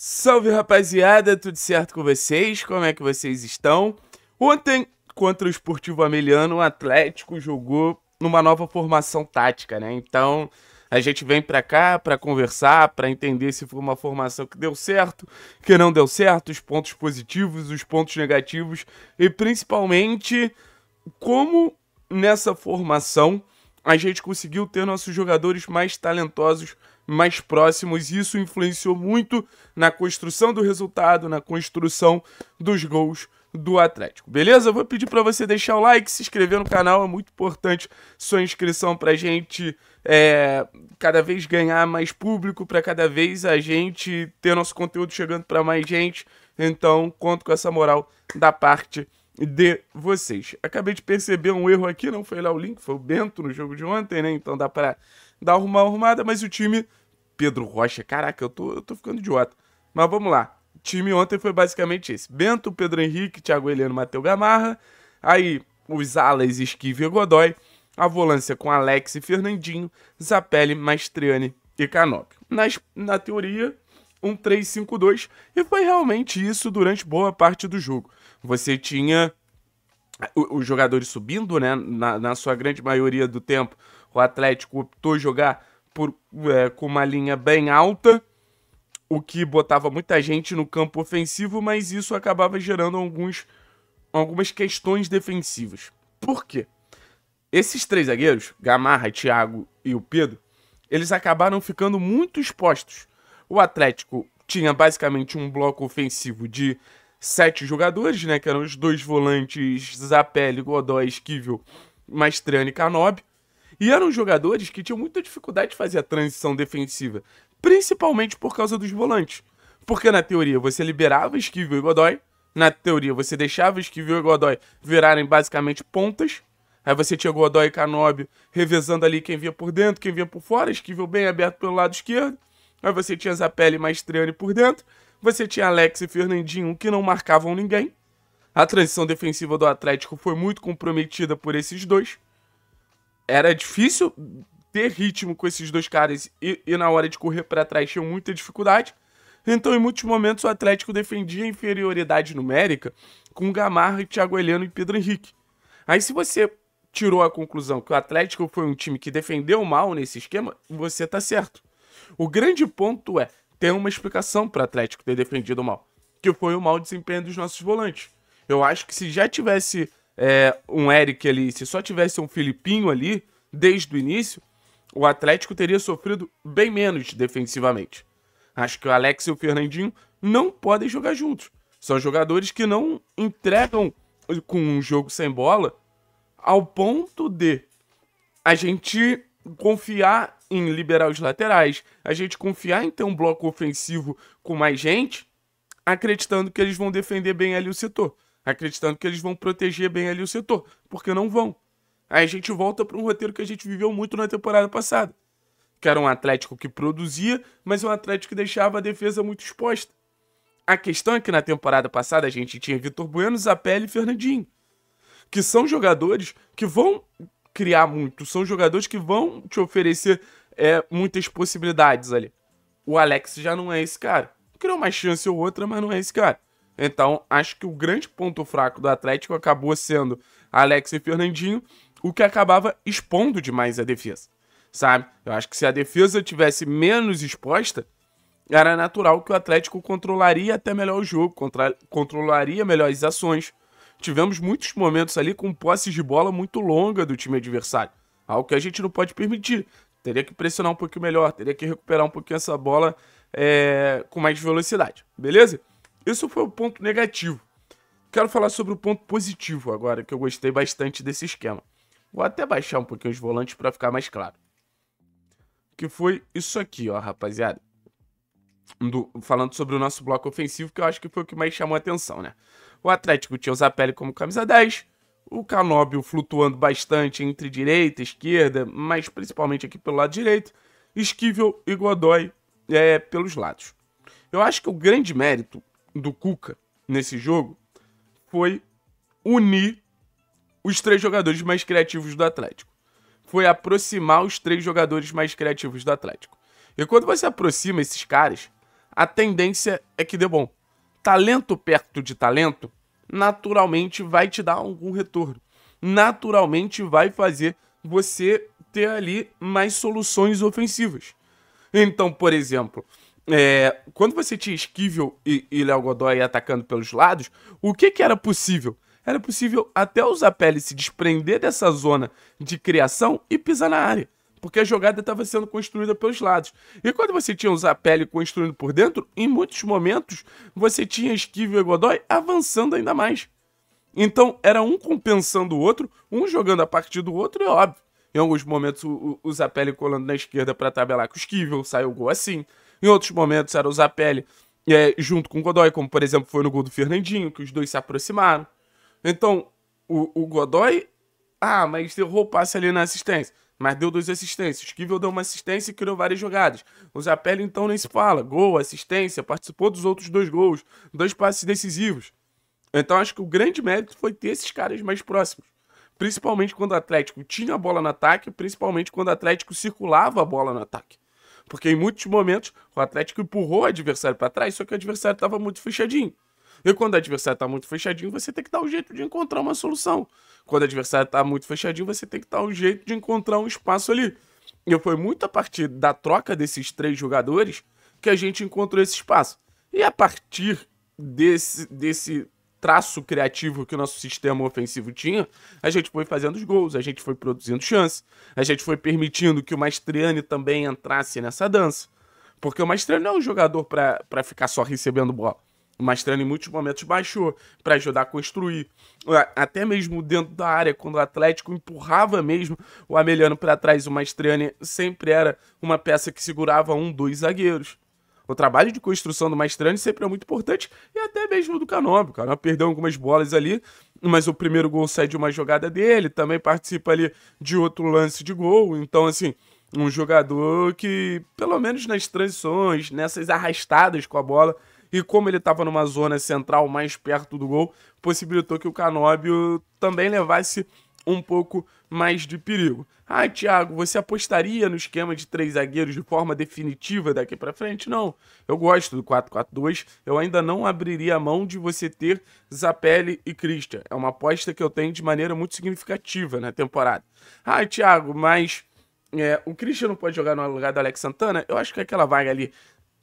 Salve rapaziada, tudo certo com vocês? Como é que vocês estão? Ontem, contra o Esportivo Ameliano, o Atlético jogou numa nova formação tática, né? Então, a gente vem para cá para conversar, para entender se foi uma formação que deu certo, que não deu certo, os pontos positivos, os pontos negativos e principalmente como nessa formação a gente conseguiu ter nossos jogadores mais talentosos mais próximos. Isso influenciou muito na construção do resultado, na construção dos gols do Atlético. Beleza? vou pedir para você deixar o like, se inscrever no canal, é muito importante sua inscrição para a gente é, cada vez ganhar mais público, para cada vez a gente ter nosso conteúdo chegando para mais gente. Então, conto com essa moral da parte de vocês. Acabei de perceber um erro aqui, não foi lá o link, foi o Bento no jogo de ontem, né? Então dá para dá uma arrumada, mas o time. Pedro Rocha, caraca, eu tô, eu tô ficando idiota. Mas vamos lá. O time ontem foi basicamente esse: Bento, Pedro Henrique, Thiago Heleno, Matheus Gamarra. Aí os alas Esquive e Godoy. A volância com Alex e Fernandinho, Zapelli, Mastriani e Canop. Nas, na teoria, um 3-5-2. E foi realmente isso durante boa parte do jogo. Você tinha os jogadores subindo, né? Na, na sua grande maioria do tempo, o Atlético optou jogar por, é, com uma linha bem alta, o que botava muita gente no campo ofensivo, mas isso acabava gerando alguns, algumas questões defensivas. Por quê? Esses três zagueiros, Gamarra, Thiago e o Pedro, eles acabaram ficando muito expostos. O Atlético tinha basicamente um bloco ofensivo de sete jogadores, né? Que eram os dois volantes Zapelli, Godó, Esquivel, Mastriani e Canobi. E eram jogadores que tinham muita dificuldade de fazer a transição defensiva, principalmente por causa dos volantes. Porque na teoria você liberava Esquivel e Godoy, na teoria você deixava Esquivel e Godoy virarem basicamente pontas, aí você tinha Godoy e Canóbio revezando ali quem vinha por dentro, quem vinha por fora, Esquivel bem aberto pelo lado esquerdo, aí você tinha Zapelli e Maestriani por dentro, você tinha Alex e Fernandinho que não marcavam ninguém. A transição defensiva do Atlético foi muito comprometida por esses dois era difícil ter ritmo com esses dois caras e, e na hora de correr para trás tinham muita dificuldade. Então, em muitos momentos, o Atlético defendia a inferioridade numérica com Gamarra, Thiago Heleno e Pedro Henrique. Aí, se você tirou a conclusão que o Atlético foi um time que defendeu mal nesse esquema, você tá certo. O grande ponto é ter uma explicação para o Atlético ter defendido mal, que foi o mau desempenho dos nossos volantes. Eu acho que se já tivesse é, um Eric ali, se só tivesse um Filipinho ali, desde o início, o Atlético teria sofrido bem menos defensivamente. Acho que o Alex e o Fernandinho não podem jogar juntos. São jogadores que não entregam com um jogo sem bola ao ponto de a gente confiar em liberar os laterais, a gente confiar em ter um bloco ofensivo com mais gente, acreditando que eles vão defender bem ali o setor acreditando que eles vão proteger bem ali o setor, porque não vão. Aí a gente volta para um roteiro que a gente viveu muito na temporada passada, que era um Atlético que produzia, mas um Atlético que deixava a defesa muito exposta. A questão é que na temporada passada a gente tinha Vitor Bueno, Zapelli e Fernandinho, que são jogadores que vão criar muito, são jogadores que vão te oferecer é, muitas possibilidades ali. O Alex já não é esse cara. Criou uma chance ou outra, mas não é esse cara. Então, acho que o grande ponto fraco do Atlético acabou sendo Alex e Fernandinho, o que acabava expondo demais a defesa, sabe? Eu acho que se a defesa tivesse menos exposta, era natural que o Atlético controlaria até melhor o jogo, controlaria melhores ações. Tivemos muitos momentos ali com posses de bola muito longa do time adversário, algo que a gente não pode permitir. Teria que pressionar um pouquinho melhor, teria que recuperar um pouquinho essa bola é, com mais velocidade, beleza? Isso foi o ponto negativo. Quero falar sobre o ponto positivo agora, que eu gostei bastante desse esquema. Vou até baixar um pouquinho os volantes para ficar mais claro. Que foi isso aqui, ó, rapaziada. Do, falando sobre o nosso bloco ofensivo, que eu acho que foi o que mais chamou a atenção, né? O Atlético tinha o Zapelli como camisa 10, o Canóbio flutuando bastante entre direita e esquerda, mas principalmente aqui pelo lado direito, Esquivel e Godoy é, pelos lados. Eu acho que o grande mérito do Cuca nesse jogo foi unir os três jogadores mais criativos do Atlético. Foi aproximar os três jogadores mais criativos do Atlético. E quando você aproxima esses caras, a tendência é que dê bom. Talento perto de talento, naturalmente vai te dar algum retorno. Naturalmente vai fazer você ter ali mais soluções ofensivas. Então, por exemplo, é, quando você tinha Esquivel e, e Léo Godoy atacando pelos lados, o que, que era possível? Era possível até o Zapelli se desprender dessa zona de criação e pisar na área, porque a jogada estava sendo construída pelos lados. E quando você tinha o Zapelli construindo por dentro, em muitos momentos você tinha Esquivel e Godoy avançando ainda mais. Então era um compensando o outro, um jogando a partir do outro, e é óbvio. Em alguns momentos o, o, o Zapelli colando na esquerda para tabelar com o Esquivel, saiu o gol assim. Em outros momentos era o Zapelli é, junto com o Godoy, como por exemplo foi no gol do Fernandinho, que os dois se aproximaram. Então, o, o Godoy, ah, mas errou o passe ali na assistência. Mas deu duas assistências. O Kivel deu uma assistência e criou várias jogadas. O Zapelli, então, nem se fala. Gol, assistência, participou dos outros dois gols, dois passes decisivos. Então, acho que o grande mérito foi ter esses caras mais próximos. Principalmente quando o Atlético tinha a bola no ataque, principalmente quando o Atlético circulava a bola no ataque. Porque em muitos momentos o Atlético empurrou o adversário para trás, só que o adversário estava muito fechadinho. E quando o adversário está muito fechadinho, você tem que dar um jeito de encontrar uma solução. Quando o adversário está muito fechadinho, você tem que dar um jeito de encontrar um espaço ali. E foi muito a partir da troca desses três jogadores que a gente encontrou esse espaço. E a partir desse, desse traço criativo que o nosso sistema ofensivo tinha, a gente foi fazendo os gols, a gente foi produzindo chance, a gente foi permitindo que o Mastriani também entrasse nessa dança. Porque o Mastriani não é um jogador para ficar só recebendo bola. O Mastriani em muitos momentos baixou para ajudar a construir. Até mesmo dentro da área, quando o Atlético empurrava mesmo o Ameliano para trás, o Mastriani sempre era uma peça que segurava um, dois zagueiros. O trabalho de construção do Maestrani sempre é muito importante e até mesmo do Canóbio. O Canóbio perdeu algumas bolas ali, mas o primeiro gol sai de uma jogada dele, também participa ali de outro lance de gol. Então, assim, um jogador que, pelo menos nas transições, nessas arrastadas com a bola, e como ele estava numa zona central mais perto do gol, possibilitou que o Canóbio também levasse um pouco mais de perigo. Ah, Thiago, você apostaria no esquema de três zagueiros de forma definitiva daqui para frente? Não. Eu gosto do 4-4-2. Eu ainda não abriria a mão de você ter Zapelli e Christian. É uma aposta que eu tenho de maneira muito significativa na temporada. Ah, Thiago, mas é, o Christian não pode jogar no lugar do Alex Santana? Eu acho que aquela vaga ali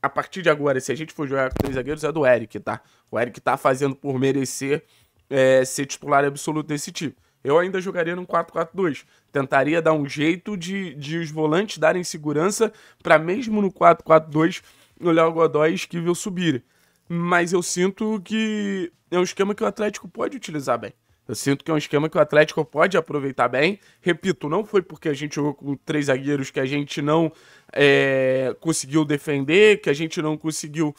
a partir de agora, se a gente for jogar com três zagueiros, é do Eric, tá? O Eric tá fazendo por merecer é, ser titular absoluto desse time. Tipo eu ainda jogaria num 4-4-2. Tentaria dar um jeito de, de os volantes darem segurança para mesmo no 4-4-2 o Léo Godói e Esquivel subir. Mas eu sinto que é um esquema que o Atlético pode utilizar bem. Eu sinto que é um esquema que o Atlético pode aproveitar bem. Repito, não foi porque a gente jogou com três zagueiros que a gente não é, conseguiu defender, que a gente não conseguiu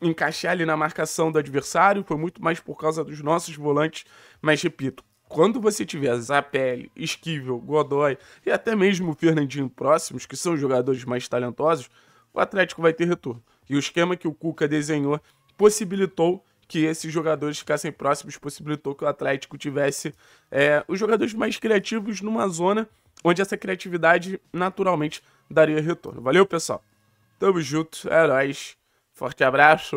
encaixar ali na marcação do adversário. Foi muito mais por causa dos nossos volantes. Mas repito, quando você tiver Zapelli, Esquivel, Godoy e até mesmo o Fernandinho próximos, que são jogadores mais talentosos, o Atlético vai ter retorno. E o esquema que o Cuca desenhou possibilitou que esses jogadores ficassem próximos, possibilitou que o Atlético tivesse é, os jogadores mais criativos numa zona onde essa criatividade naturalmente daria retorno. Valeu, pessoal. Tamo junto, é nóis. Forte abraço.